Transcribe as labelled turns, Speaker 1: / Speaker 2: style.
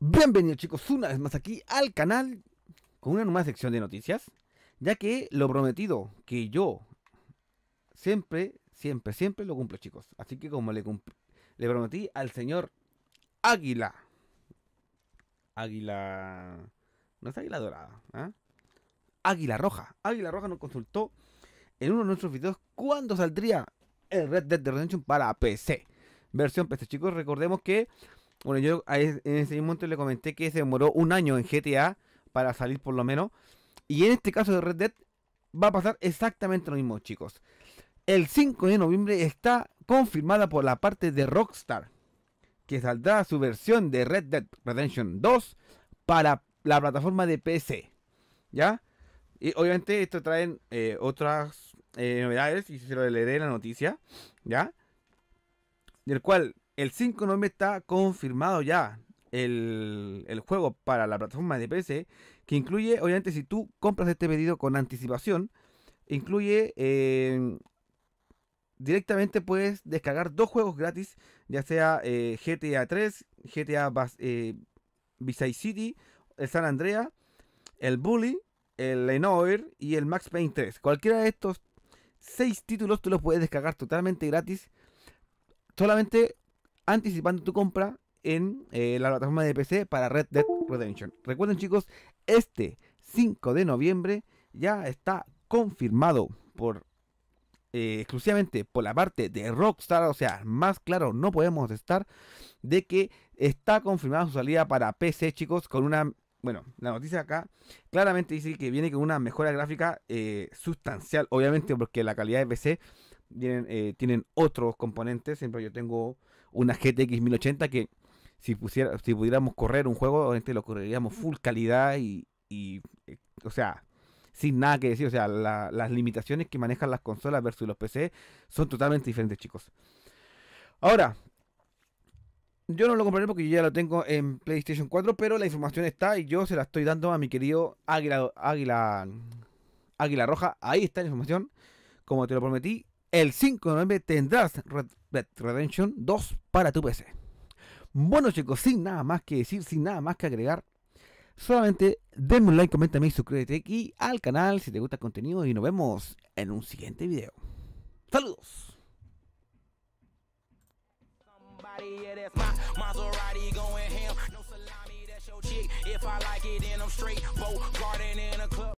Speaker 1: Bienvenidos chicos una vez más aquí al canal con una nueva sección de noticias, ya que lo prometido que yo siempre, siempre, siempre lo cumplo chicos. Así que como le, le prometí al señor Águila, Águila no es águila dorada. ¿ah? Águila roja. Águila roja nos consultó en uno de nuestros videos cuándo saldría el Red Dead Redemption para PC. Versión PC. Chicos, recordemos que, bueno, yo en ese momento le comenté que se demoró un año en GTA para salir por lo menos. Y en este caso de Red Dead va a pasar exactamente lo mismo, chicos. El 5 de noviembre está confirmada por la parte de Rockstar, que saldrá su versión de Red Dead Redemption 2 para la plataforma de PC. ¿Ya? Y obviamente esto traen eh, otras eh, novedades y se lo leeré la noticia. ¿Ya? Del cual el 5 no me está confirmado ya el, juego para la plataforma de PC. Que incluye, obviamente, si tú compras este pedido con anticipación, incluye... Eh, directamente puedes descargar dos juegos gratis, ya sea GTA 3, GTA Bas Vice City el San Andrea, el Bully, el Lenoir y el Max Payne 3. Cualquiera de estos seis títulos tú los puedes descargar totalmente gratis, solamente anticipando tu compra en eh, la plataforma de PC para Red Dead Redemption. Recuerden chicos, este 5 de noviembre ya está confirmado por eh, exclusivamente por la parte de Rockstar, o sea, más claro no podemos estar de que está confirmada su salida para PC, chicos, con una bueno, la noticia acá claramente dice que viene con una mejora gráfica eh, sustancial, obviamente porque la calidad de PC eh, tienen, otros componentes. Siempre yo tengo una GTX 1080 que si, pusiera, si pudiéramos correr un juego, obviamente lo correríamos full calidad y, eh, o sea, sin nada que decir. O sea, las limitaciones que manejan las consolas versus los PC son totalmente diferentes, chicos. Ahora, yo no lo compraré porque yo ya lo tengo en PlayStation 4, pero la información está y yo se la estoy dando a mi querido Águila, Águila, Águila Roja. Ahí está la información. Como te lo prometí, el 5 de noviembre tendrás Red Dead Redemption 2 para tu PC. Bueno chicos, sin nada más que decir, sin nada más que agregar, solamente denme un like, coméntame y suscríbete aquí al canal si te gusta el contenido y nos vemos en un siguiente video. Saludos.
Speaker 2: Bugatti, yeah, that's my Maserati going ham. No salami, that's your chick. If I like it, then I'm straight.